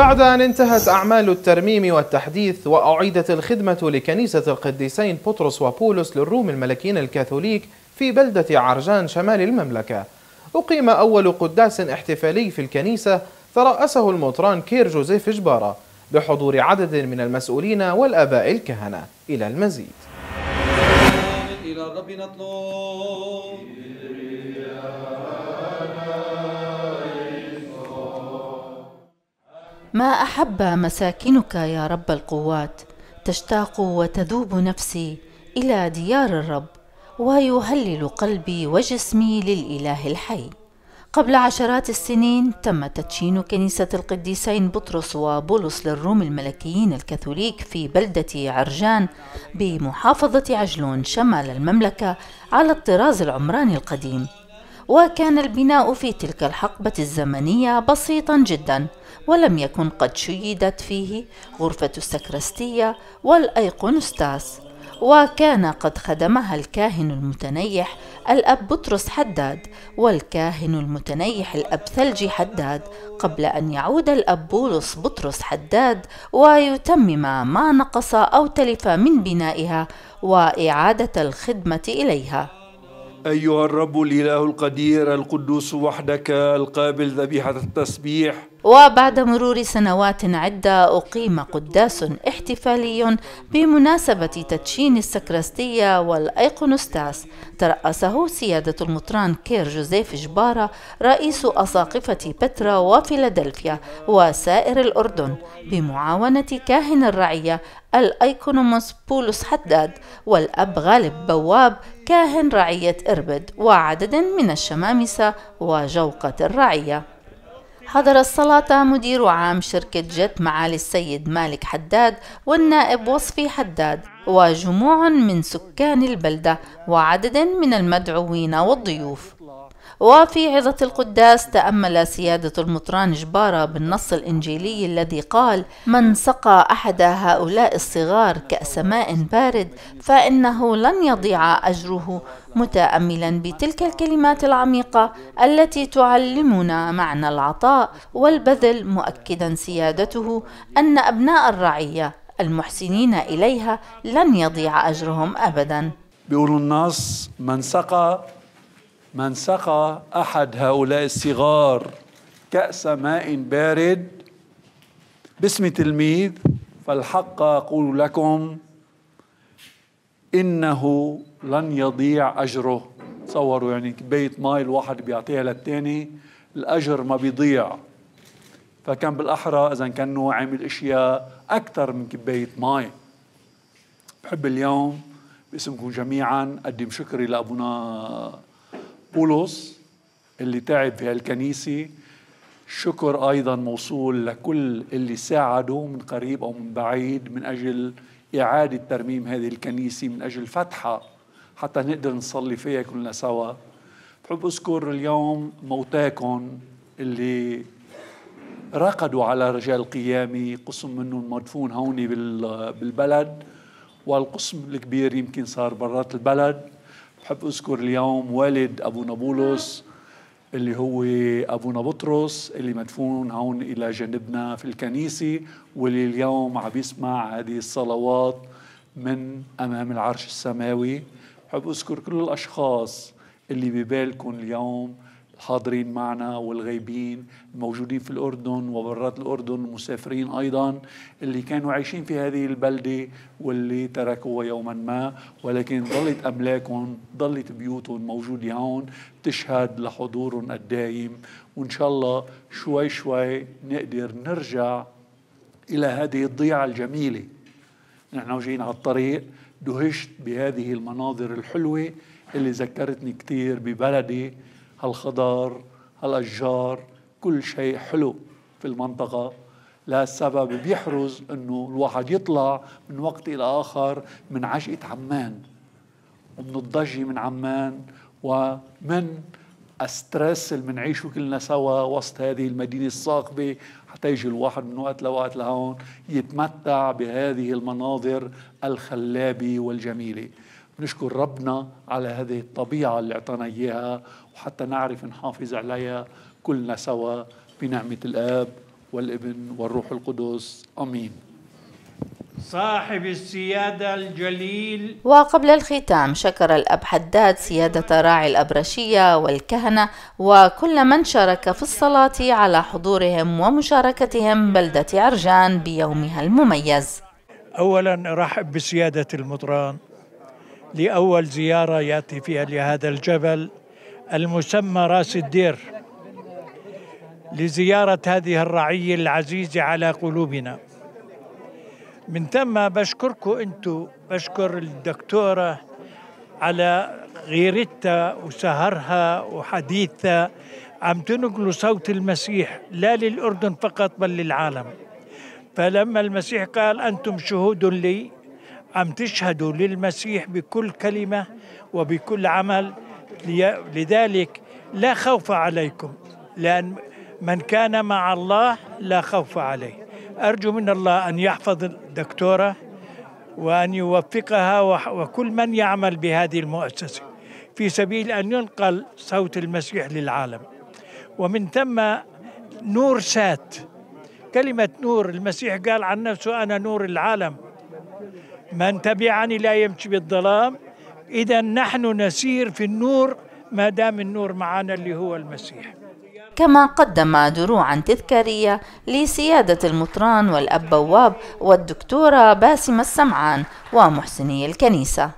بعد أن انتهت أعمال الترميم والتحديث وأعيدت الخدمة لكنيسة القديسين بطرس وبولس للروم الملكين الكاثوليك في بلدة عرجان شمال المملكة أقيم أول قداس احتفالي في الكنيسة ترأسه المطران كير جوزيف جبارة بحضور عدد من المسؤولين والأباء الكهنة إلى المزيد إلى الرب نطلب ما احب مساكنك يا رب القوات تشتاق وتذوب نفسي الى ديار الرب ويهلل قلبي وجسمي للاله الحي قبل عشرات السنين تم تدشين كنيسة القديسين بطرس وبولس للروم الملكيين الكاثوليك في بلدة عرجان بمحافظة عجلون شمال المملكة على الطراز العمراني القديم وكان البناء في تلك الحقبة الزمنية بسيطا جدا ولم يكن قد شيدت فيه غرفة السكرستية والأيقونستاس وكان قد خدمها الكاهن المتنيح الأب بطرس حداد والكاهن المتنيح الأب ثلجي حداد قبل أن يعود الأب بولس بطرس حداد ويتمم ما نقص أو تلف من بنائها وإعادة الخدمة إليها أيها الرب الإله القدير القدوس وحدك القابل ذبيحة التسبيح وبعد مرور سنوات عدة أقيم قداس احتفالي بمناسبة تدشين السكرستية والأيقونوستاس ترأسه سيادة المطران كير جوزيف جبارة رئيس أساقفة بترا وفيلادلفيا وسائر الأردن بمعاونة كاهن الرعية الأيكونوموس بولس حداد والأب غالب بواب كاهن رعية إربد وعدد من الشمامسة وجوقة الرعية حضر الصلاة مدير عام شركة جت معالي السيد مالك حداد والنائب وصفي حداد وجموع من سكان البلدة وعدد من المدعوين والضيوف وفي عظة القداس تأمل سيادة المطران جبارة بالنص الإنجيلي الذي قال من سقى أحد هؤلاء الصغار كأس ماء بارد فإنه لن يضيع أجره متأملا بتلك الكلمات العميقة التي تعلمنا معنى العطاء والبذل مؤكدا سيادته أن أبناء الرعية المحسنين إليها لن يضيع أجرهم أبدا بيقولوا النص من سقى من سقى احد هؤلاء الصغار كأس ماء بارد باسم تلميذ فالحق أقول لكم إنه لن يضيع أجره تصوروا يعني بيت ماء الواحد بيعطيها للثاني الأجر ما بيضيع فكان بالأحرى إذا كانوا عامل أشياء أكثر من كباية ماء بحب اليوم باسمكم جميعا أقدم شكري لأبونا بولس اللي تعب في هالكنيسة شكر أيضا موصول لكل اللي ساعدوا من قريب أو من بعيد من أجل إعادة ترميم هذه الكنيسة من أجل فتحة حتى نقدر نصلي فيها كلنا سوا بحب أذكر اليوم موتاكم اللي رقدوا على رجال القيامة قسم منهم مدفون هون بالبلد والقسم الكبير يمكن صار برات البلد بحب أذكر اليوم والد أبو نابولس اللي هو أبونا بطرس اللي مدفون هون إلى جانبنا في الكنيسة واللي اليوم عم يسمع هذه الصلوات من أمام العرش السماوي بحب أذكر كل الأشخاص اللي ببالكم اليوم الحاضرين معنا والغايبين الموجودين في الأردن وبرات الأردن المسافرين أيضا اللي كانوا عايشين في هذه البلدة واللي تركوها يوما ما ولكن ظلت أملاكهم ظلت بيوتهم موجودة هون تشهد لحضورهم الدائم وإن شاء الله شوي شوي نقدر نرجع إلى هذه الضيعة الجميلة نحن وجينا على الطريق دهشت بهذه المناظر الحلوة اللي ذكرتني كثير ببلدي هالخضار هالأشجار كل شيء حلو في المنطقة لسبب بيحرز انه الواحد يطلع من وقت الى اخر من عجقة عمان ومن الضجة من عمان ومن الستريس اللي بنعيشه كلنا سوا وسط هذه المدينة الصاخبة حتى يجي الواحد من وقت لوقت لهون يتمتع بهذه المناظر الخلابة والجميلة نشكر ربنا على هذه الطبيعة اللي أعطانا إياها وحتى نعرف نحافظ عليها كلنا سوا بنعمة الآب والابن والروح القدس امين صاحب السيادة الجليل وقبل الختام شكر الأب حداد سيادة راعي الأبرشية والكهنة وكل من شارك في الصلاة على حضورهم ومشاركتهم بلدة عرجان بيومها المميز أولا أرحب بسيادة المطران لأول زيارة يأتي فيها لهذا الجبل المسمى راس الدير لزيارة هذه الرعية العزيزة على قلوبنا من ثم بشكركم أنتم بشكر الدكتورة على غيرتها وسهرها وحديثها عم تنقلوا صوت المسيح لا للأردن فقط بل للعالم فلما المسيح قال أنتم شهود لي أم تشهدوا للمسيح بكل كلمة وبكل عمل لذلك لا خوف عليكم لأن من كان مع الله لا خوف عليه أرجو من الله أن يحفظ الدكتورة وأن يوفقها وكل من يعمل بهذه المؤسسة في سبيل أن ينقل صوت المسيح للعالم ومن ثم نور سات كلمة نور المسيح قال عن نفسه أنا نور العالم من تبعني لا يمشي بالظلام إذا نحن نسير في النور ما دام النور معنا اللي هو المسيح كما قدم دروعا تذكارية لسيادة المطران والأب بواب والدكتورة باسمة السمعان ومحسني الكنيسة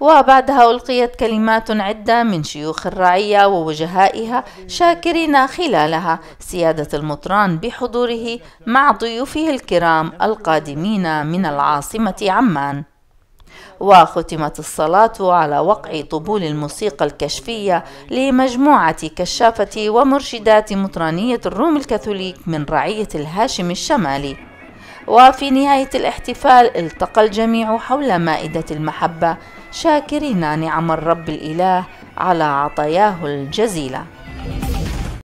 وبعدها ألقيت كلمات عدة من شيوخ الرعية ووجهائها شاكرين خلالها سيادة المطران بحضوره مع ضيوفه الكرام القادمين من العاصمة عمان وختمت الصلاة على وقع طبول الموسيقى الكشفية لمجموعة كشافة ومرشدات مطرانية الروم الكاثوليك من رعية الهاشم الشمالي وفي نهاية الاحتفال التقى الجميع حول مائدة المحبة شاكرين نعم الرب الإله على عطاياه الجزيلة